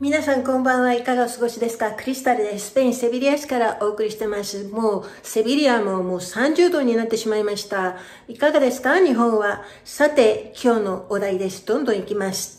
皆さんこんばんはいかがお過ごしですかクリスタルです。スペイン・セビリア市からお送りしてます。もう、セビリアももう30度になってしまいました。いかがですか日本は。さて、今日のお題です。どんどん行きます。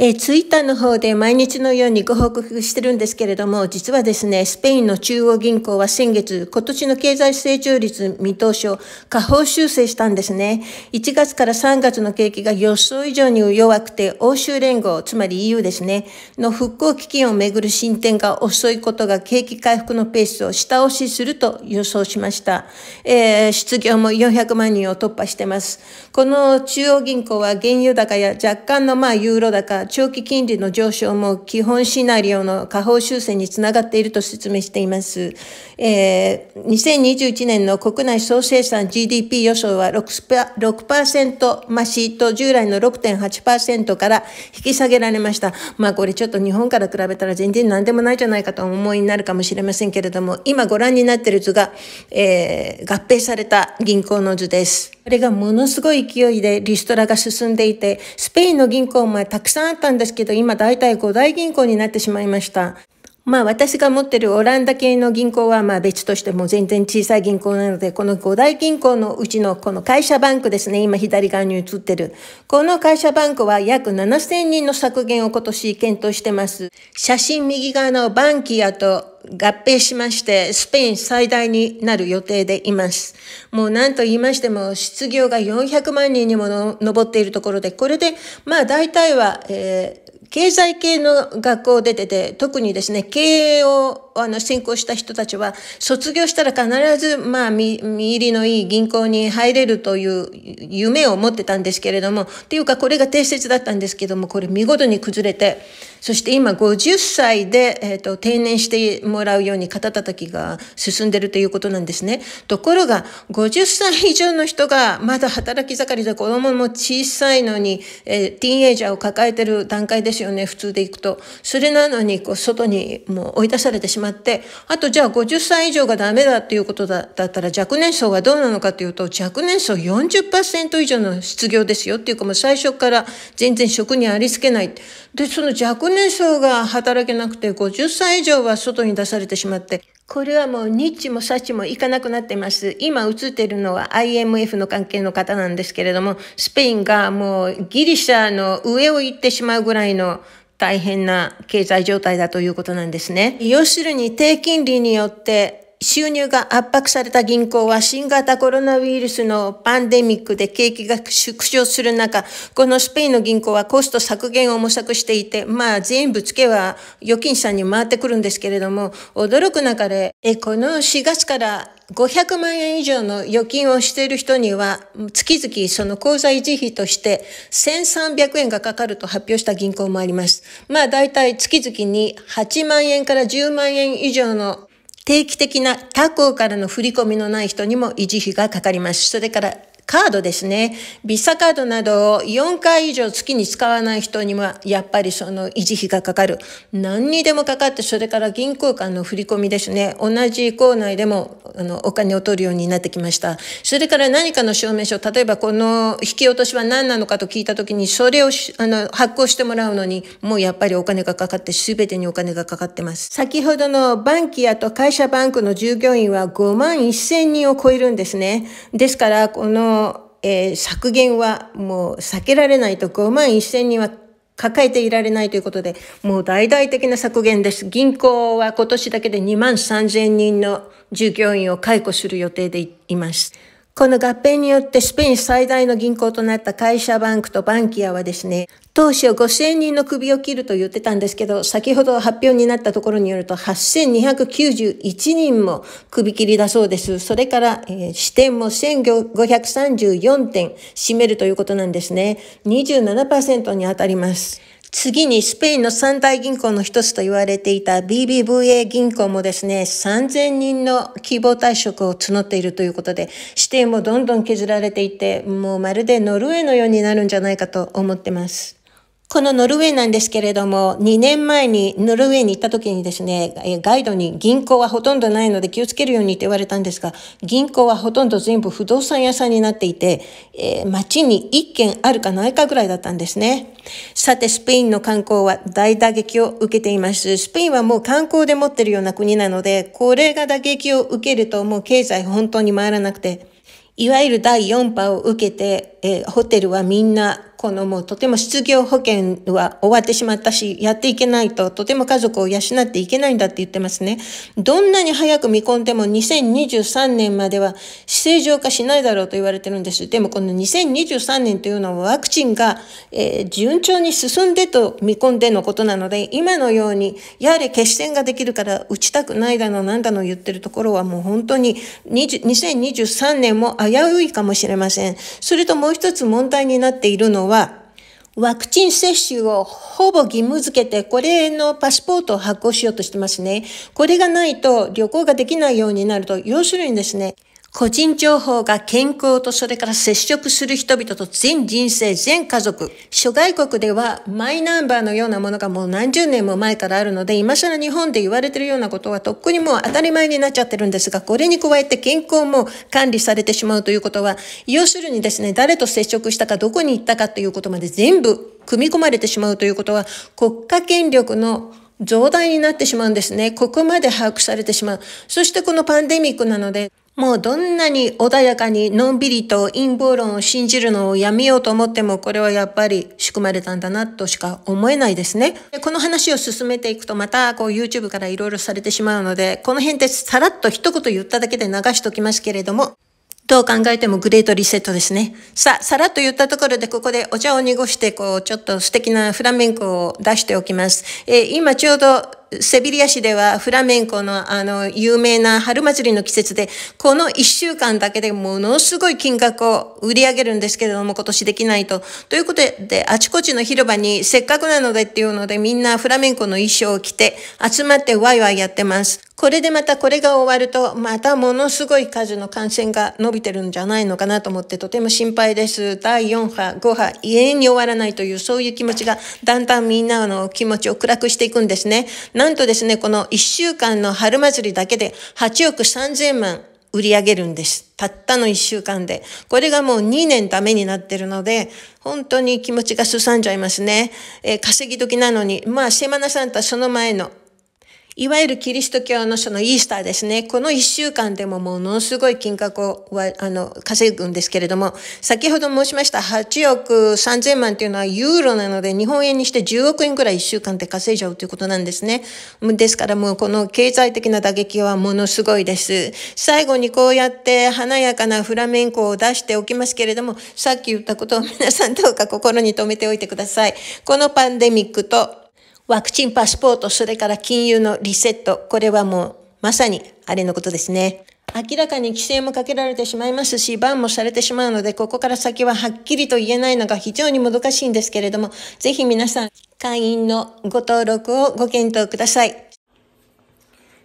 えー、ツイッターの方で毎日のようにご報告してるんですけれども、実はですね、スペインの中央銀行は先月、今年の経済成長率見通しを下方修正したんですね。1月から3月の景気が予想以上に弱くて、欧州連合、つまり EU ですね、の復興基金をめぐる進展が遅いことが景気回復のペースを下押しすると予想しました。えー、失業も400万人を突破してます。この中央銀行は原油高や若干のまあユーロ高、長期金利の上昇も基本シナリオの下方修正につながっていると説明しています。えー、2021年の国内総生産 GDP 予想は 6%, 6増しと従来の6.8%から引き下げられました。まあこれちょっと日本から比べたら全然何でもないじゃないかと思いになるかもしれませんけれども、今ご覧になっている図が、えー、合併された銀行の図です。これがものすごい勢いでリストラが進んでいて、スペインの銀行もたくさんったんですけど、今大体5大銀行になってしまいました。まあ私が持ってるオランダ系の銀行はまあ別としても全然小さい銀行なので、この5大銀行のうちのこの会社バンクですね、今左側に映ってる。この会社バンクは約7000人の削減を今年検討してます。写真右側のバンキアと合併しまして、スペイン最大になる予定でいます。もう何と言いましても、失業が400万人にも上っているところで、これで、まあ大体は、えー、経済系の学校を出てて、特にですね、経営をあの、信仰した人たちは、卒業したら必ず、まあ、見入りのいい銀行に入れるという夢を持ってたんですけれども、っていうか、これが定説だったんですけども、これ見事に崩れて、そして今50歳で、えっ、ー、と、定年してもらうように肩叩きが進んでるということなんですね。ところが、50歳以上の人がまだ働き盛りで子供も小さいのに、えー、ティーンエイジャーを抱えてる段階ですよね、普通でいくと。それなのに、こう、外にもう追い出されてしまう。まって、あとじゃあ50歳以上がダメだっていうことだったら若年層がどうなのかというと、若年層40%以上の失業ですよっていうかもう最初から全然職にありつけない。で、その若年層が働けなくて50歳以上は外に出されてしまって、これはもうニッチもサチもいかなくなってます。今映っているのは IMF の関係の方なんですけれども、スペインがもうギリシャの上を行ってしまうぐらいの大変な経済状態だということなんですね。要するに低金利によって収入が圧迫された銀行は新型コロナウイルスのパンデミックで景気が縮小する中、このスペインの銀行はコスト削減を模索していて、まあ全部つけは預金者に回ってくるんですけれども、驚く中で、えこの4月から500万円以上の預金をしている人には、月々その口座維持費として1300円がかかると発表した銀行もあります。まあ大体月々に8万円から10万円以上の定期的な他校からの振り込みのない人にも維持費がかかります。それからカードですね。ビッサカードなどを4回以上月に使わない人には、やっぱりその維持費がかかる。何にでもかかって、それから銀行間の振り込みですね。同じ校内でも、あの、お金を取るようになってきました。それから何かの証明書、例えばこの引き落としは何なのかと聞いたときに、それをあの発行してもらうのに、もうやっぱりお金がかかって、すべてにお金がかかってます。先ほどのバンキアと会社バンクの従業員は5万1000人を超えるんですね。ですから、このえー、削減はもう避けられないと5万1000人は抱えていられないということで、もう大々的な削減です。銀行は今年だけで2万3000人の従業員を解雇する予定でいます。この合併によってスペイン最大の銀行となった会社バンクとバンキアはですね、当初5000人の首を切ると言ってたんですけど、先ほど発表になったところによると8291人も首切りだそうです。それから、えー、支店も1534点占めるということなんですね。27%に当たります。次にスペインの三大銀行の一つと言われていた BBVA 銀行もですね、3000人の希望退職を募っているということで、指定もどんどん削られていて、もうまるでノルウェーのようになるんじゃないかと思ってます。このノルウェーなんですけれども、2年前にノルウェーに行った時にですね、ガイドに銀行はほとんどないので気をつけるようにって言われたんですが、銀行はほとんど全部不動産屋さんになっていて、えー、街に1軒あるかないかぐらいだったんですね。さて、スペインの観光は大打撃を受けています。スペインはもう観光で持ってるような国なので、これが打撃を受けるともう経済本当に回らなくて、いわゆる第4波を受けて、えー、ホテルはみんなこのもうとても失業保険は終わってしまったし、やっていけないと、とても家族を養っていけないんだって言ってますね。どんなに早く見込んでも2023年までは正常化しないだろうと言われてるんです。でもこの2023年というのはワクチンが、えー、順調に進んでと見込んでのことなので、今のように、やはり決戦ができるから打ちたくないだの、なんだの言ってるところはもう本当に2023年も危ういかもしれません。それともう一つ問題になっているのは、は、ワクチン接種をほぼ義務付けて、これのパスポートを発行しようとしてますね。これがないと旅行ができないようになると、要するにですね、個人情報が健康とそれから接触する人々と全人生、全家族。諸外国ではマイナンバーのようなものがもう何十年も前からあるので、今更日本で言われてるようなことはとっくにもう当たり前になっちゃってるんですが、これに加えて健康も管理されてしまうということは、要するにですね、誰と接触したか、どこに行ったかということまで全部組み込まれてしまうということは、国家権力の増大になってしまうんですね。ここまで把握されてしまう。そしてこのパンデミックなので、もうどんなに穏やかにのんびりと陰謀論を信じるのをやめようと思ってもこれはやっぱり仕組まれたんだなとしか思えないですね。でこの話を進めていくとまたこう YouTube から色々されてしまうのでこの辺でさらっと一言言っただけで流しておきますけれどもどう考えてもグレートリセットですね。ささらっと言ったところで、ここでお茶を濁して、こう、ちょっと素敵なフラメンコを出しておきます。えー、今ちょうどセビリア市ではフラメンコのあの有名な春祭りの季節で、この一週間だけでものすごい金額を売り上げるんですけれども、今年できないと。ということで、あちこちの広場にせっかくなのでっていうので、みんなフラメンコの衣装を着て集まってワイワイやってます。これでまたこれが終わると、またものすごい数の感染が伸びてるんじゃないのかなと思って、とても心配です。第4波、5波、永遠に終わらないという、そういう気持ちが、だんだんみんなの気持ちを暗くしていくんですね。なんとですね、この1週間の春祭りだけで8億3000万売り上げるんです。たったの1週間で。これがもう2年ダメになってるので、本当に気持ちがすさんじゃいますね。えー、稼ぎ時なのに、まあ、シェマナさんとはその前のいわゆるキリスト教のそのイースターですね。この1週間でもものすごい金額をあの稼ぐんですけれども、先ほど申しました8億3000万というのはユーロなので日本円にして10億円ぐらい1週間で稼いじゃうということなんですね。ですからもうこの経済的な打撃はものすごいです。最後にこうやって華やかなフラメンコを出しておきますけれども、さっき言ったことを皆さんどうか心に留めておいてください。このパンデミックとワクチンパスポート、それから金融のリセット、これはもうまさにあれのことですね。明らかに規制もかけられてしまいますし、バンもされてしまうので、ここから先ははっきりと言えないのが非常にもどかしいんですけれども、ぜひ皆さん、会員のご登録をご検討ください。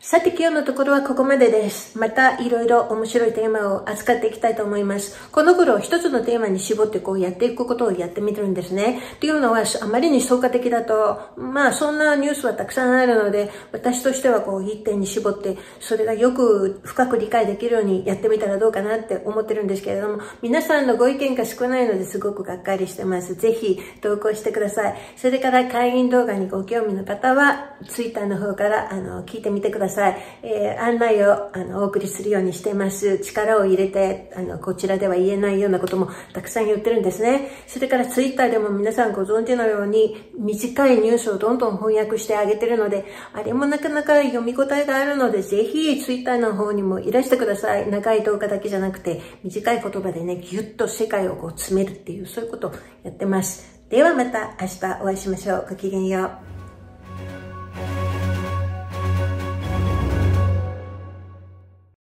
さて今日のところはここまでです。またいろいろ面白いテーマを扱っていきたいと思います。この頃一つのテーマに絞ってこうやっていくことをやってみてるんですね。というのはあまりに総化的だと、まあそんなニュースはたくさんあるので、私としてはこう一点に絞って、それがよく深く理解できるようにやってみたらどうかなって思ってるんですけれども、皆さんのご意見が少ないのですごくがっかりしてます。ぜひ投稿してください。それから会員動画にご興味の方は、Twitter の方からあの聞いてみてください。さい、えー、案内をあのお送りするようにしてます。力を入れて、あの、こちらでは言えないようなこともたくさん言ってるんですね。それからツイッターでも皆さんご存知のように、短いニュースをどんどん翻訳してあげてるので、あれもなかなか読み応えがあるので、ぜひツイッターの方にもいらしてください。長い動画だけじゃなくて、短い言葉でね、ぎゅっと世界をこう詰めるっていう、そういうことをやってます。ではまた明日お会いしましょう。ごきげんよう。